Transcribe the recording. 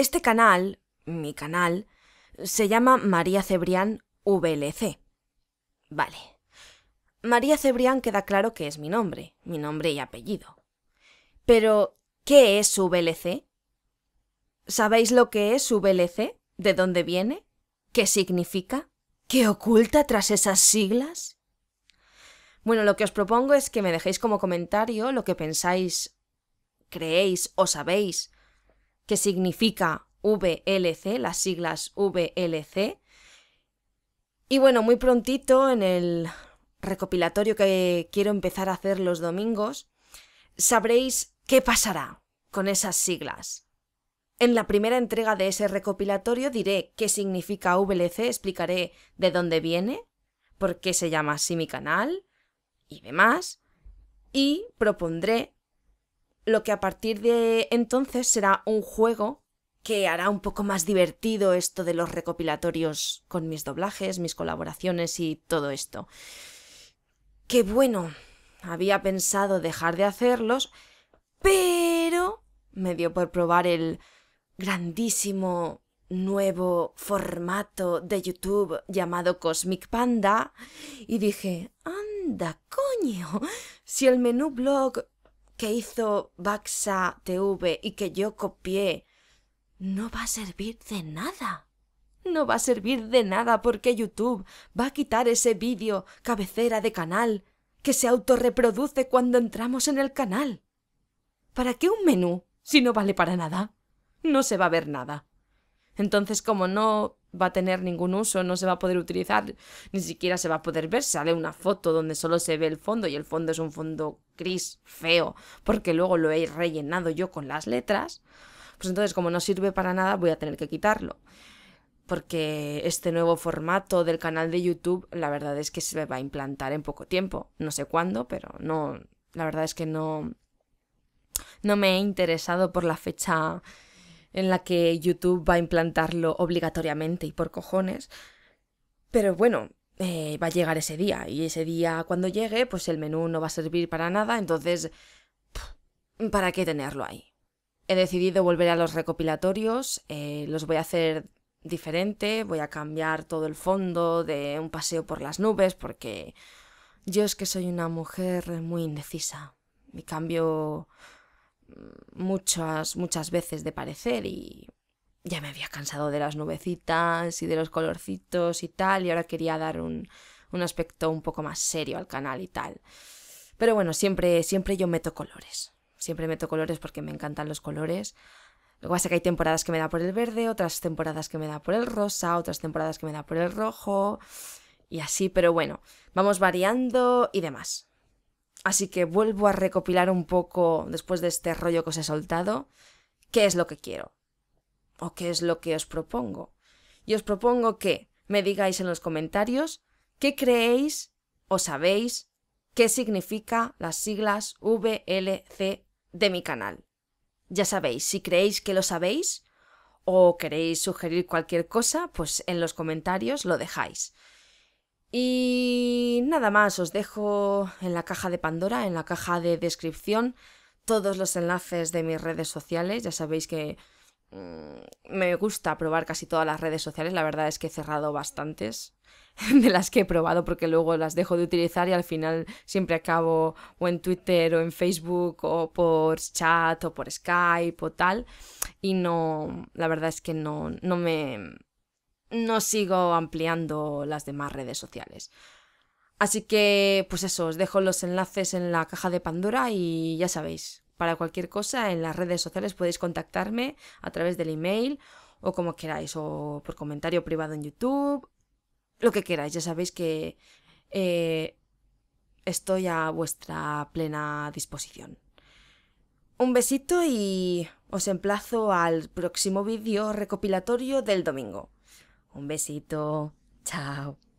Este canal, mi canal, se llama María Cebrián VLC. Vale. María Cebrián queda claro que es mi nombre, mi nombre y apellido. Pero, ¿qué es VLC? ¿Sabéis lo que es VLC? ¿De dónde viene? ¿Qué significa? ¿Qué oculta tras esas siglas? Bueno, lo que os propongo es que me dejéis como comentario lo que pensáis, creéis o sabéis qué significa VLC, las siglas VLC. Y bueno, muy prontito en el recopilatorio que quiero empezar a hacer los domingos, sabréis qué pasará con esas siglas. En la primera entrega de ese recopilatorio diré qué significa VLC, explicaré de dónde viene, por qué se llama así mi canal y demás, y propondré lo que a partir de entonces será un juego que hará un poco más divertido esto de los recopilatorios con mis doblajes, mis colaboraciones y todo esto. Qué bueno, había pensado dejar de hacerlos, pero me dio por probar el grandísimo nuevo formato de YouTube llamado Cosmic Panda y dije, anda coño, si el menú blog que hizo Baxa TV y que yo copié no va a servir de nada. No va a servir de nada porque YouTube va a quitar ese vídeo cabecera de canal que se autorreproduce cuando entramos en el canal. ¿Para qué un menú si no vale para nada? No se va a ver nada. Entonces, como no va a tener ningún uso, no se va a poder utilizar, ni siquiera se va a poder ver. Sale una foto donde solo se ve el fondo y el fondo es un fondo gris, feo, porque luego lo he rellenado yo con las letras. Pues entonces como no sirve para nada voy a tener que quitarlo. Porque este nuevo formato del canal de YouTube la verdad es que se va a implantar en poco tiempo. No sé cuándo, pero no, la verdad es que no, no me he interesado por la fecha en la que YouTube va a implantarlo obligatoriamente y por cojones. Pero bueno, eh, va a llegar ese día y ese día cuando llegue, pues el menú no va a servir para nada, entonces, ¿para qué tenerlo ahí? He decidido volver a los recopilatorios, eh, los voy a hacer diferente, voy a cambiar todo el fondo de un paseo por las nubes porque yo es que soy una mujer muy indecisa. Mi cambio muchas, muchas veces de parecer y ya me había cansado de las nubecitas y de los colorcitos y tal, y ahora quería dar un, aspecto un poco más serio al canal y tal. Pero bueno, siempre, siempre yo meto colores. Siempre meto colores porque me encantan los colores. luego que pasa que hay temporadas que me da por el verde, otras temporadas que me da por el rosa, otras temporadas que me da por el rojo y así, pero bueno, vamos variando y demás. Así que vuelvo a recopilar un poco, después de este rollo que os he soltado, qué es lo que quiero o qué es lo que os propongo. Y os propongo que me digáis en los comentarios qué creéis o sabéis qué significa las siglas VLC de mi canal. Ya sabéis, si creéis que lo sabéis o queréis sugerir cualquier cosa, pues en los comentarios lo dejáis. Y nada más, os dejo en la caja de Pandora, en la caja de descripción, todos los enlaces de mis redes sociales. Ya sabéis que mm, me gusta probar casi todas las redes sociales. La verdad es que he cerrado bastantes de las que he probado porque luego las dejo de utilizar y al final siempre acabo o en Twitter o en Facebook o por chat o por Skype o tal. Y no, la verdad es que no, no me no sigo ampliando las demás redes sociales. Así que, pues eso, os dejo los enlaces en la caja de Pandora y ya sabéis, para cualquier cosa en las redes sociales podéis contactarme a través del email o como queráis, o por comentario privado en YouTube, lo que queráis, ya sabéis que eh, estoy a vuestra plena disposición. Un besito y os emplazo al próximo vídeo recopilatorio del domingo. Un besito. Chao.